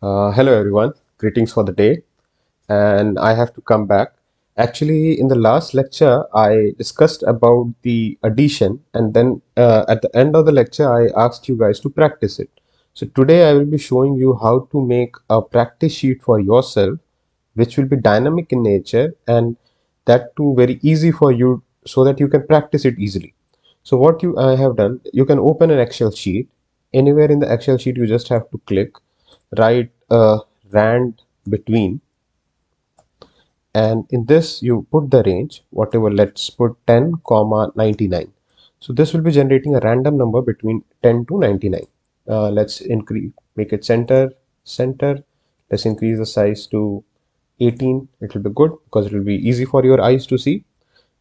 Uh, hello everyone, greetings for the day. And I have to come back. Actually, in the last lecture, I discussed about the addition and then uh, at the end of the lecture, I asked you guys to practice it. So today I will be showing you how to make a practice sheet for yourself, which will be dynamic in nature and that too very easy for you so that you can practice it easily. So what you I have done, you can open an Excel sheet. Anywhere in the Excel sheet, you just have to click, write a rand between and in this you put the range whatever let's put 10 comma 99 so this will be generating a random number between 10 to 99 uh, let's increase make it center center let's increase the size to 18 it will be good because it will be easy for your eyes to see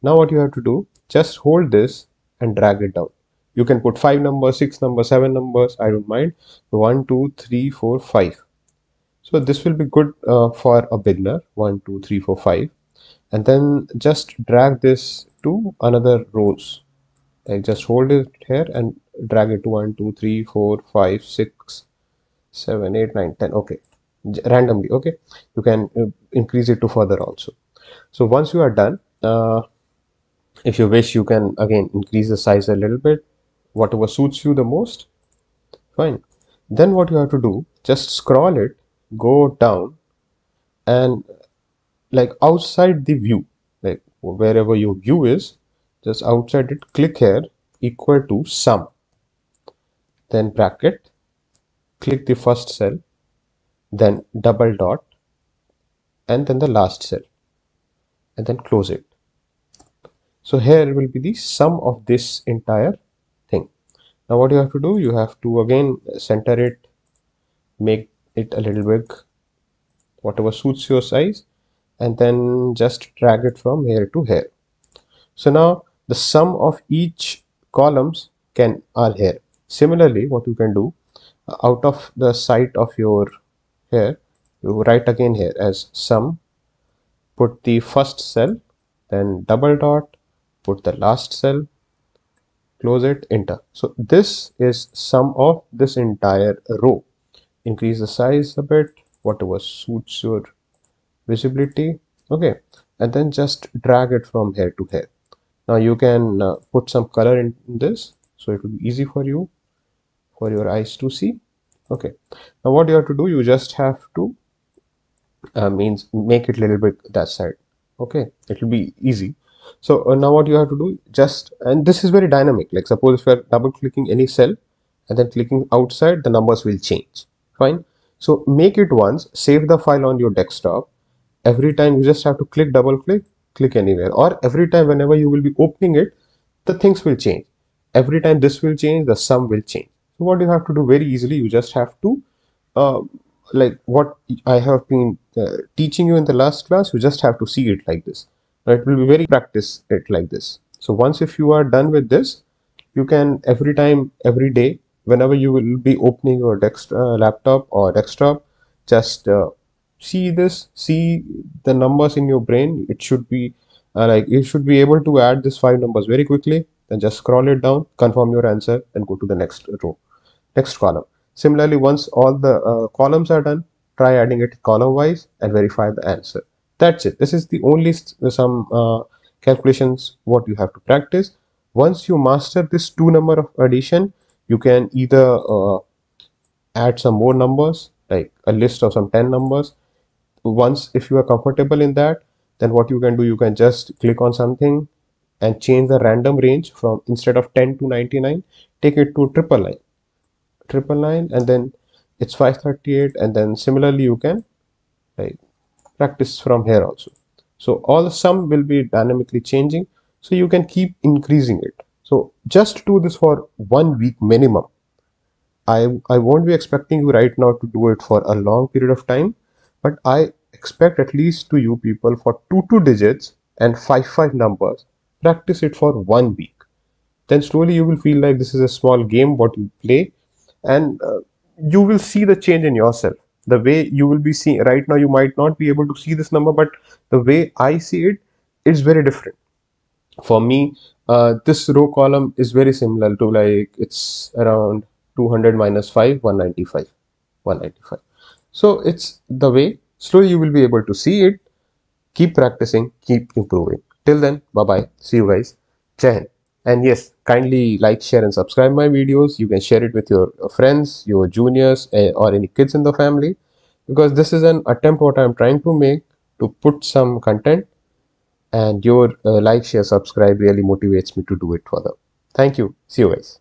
now what you have to do just hold this and drag it down you can put five numbers six numbers seven numbers i don't mind one two three four five so this will be good uh, for a beginner, one, two, three, four, five. And then just drag this to another rows. Like just hold it here and drag it to one, two, three, four, five, six, seven, eight, nine, ten. Okay, randomly. Okay, you can uh, increase it to further also. So once you are done, uh, if you wish, you can again increase the size a little bit, whatever suits you the most. Fine. Then what you have to do, just scroll it go down and like outside the view like wherever your view is just outside it click here equal to sum then bracket click the first cell then double dot and then the last cell and then close it so here will be the sum of this entire thing now what you have to do you have to again center it make it a little big whatever suits your size and then just drag it from here to here so now the sum of each columns can are here similarly what you can do out of the site of your here you write again here as sum put the first cell then double dot put the last cell close it enter so this is sum of this entire row increase the size a bit whatever suits your visibility okay and then just drag it from here to here now you can uh, put some color in this so it will be easy for you for your eyes to see okay now what you have to do you just have to uh, means make it a little bit that side okay it will be easy so uh, now what you have to do just and this is very dynamic like suppose if you are double clicking any cell and then clicking outside the numbers will change fine so make it once save the file on your desktop every time you just have to click double click click anywhere or every time whenever you will be opening it the things will change every time this will change the sum will change so what you have to do very easily you just have to uh, like what I have been uh, teaching you in the last class, you just have to see it like this. it will be very practice it like this. So once if you are done with this, you can every time, every day, whenever you will be opening your desk, uh, laptop or desktop just uh, see this see the numbers in your brain it should be uh, like you should be able to add these five numbers very quickly then just scroll it down confirm your answer and go to the next row next column similarly once all the uh, columns are done try adding it column wise and verify the answer that's it this is the only uh, some uh, calculations what you have to practice once you master this two number of addition you can either uh, add some more numbers like a list of some 10 numbers once if you are comfortable in that then what you can do you can just click on something and change the random range from instead of 10 to 99 take it to triple nine triple nine and then it's 538 and then similarly you can like practice from here also so all the sum will be dynamically changing so you can keep increasing it so just do this for one week minimum. I, I won't be expecting you right now to do it for a long period of time, but I expect at least to you people for two two digits and five five numbers. Practice it for one week. Then slowly you will feel like this is a small game what you play, and uh, you will see the change in yourself. The way you will be seeing right now, you might not be able to see this number, but the way I see it is very different for me uh, this row column is very similar to like it's around 200 minus 5 195 195 so it's the way slowly you will be able to see it keep practicing keep improving till then bye bye see you guys Jai and yes kindly like share and subscribe my videos you can share it with your friends your juniors eh, or any kids in the family because this is an attempt what i'm trying to make to put some content and your uh, like share subscribe really motivates me to do it further thank you see you guys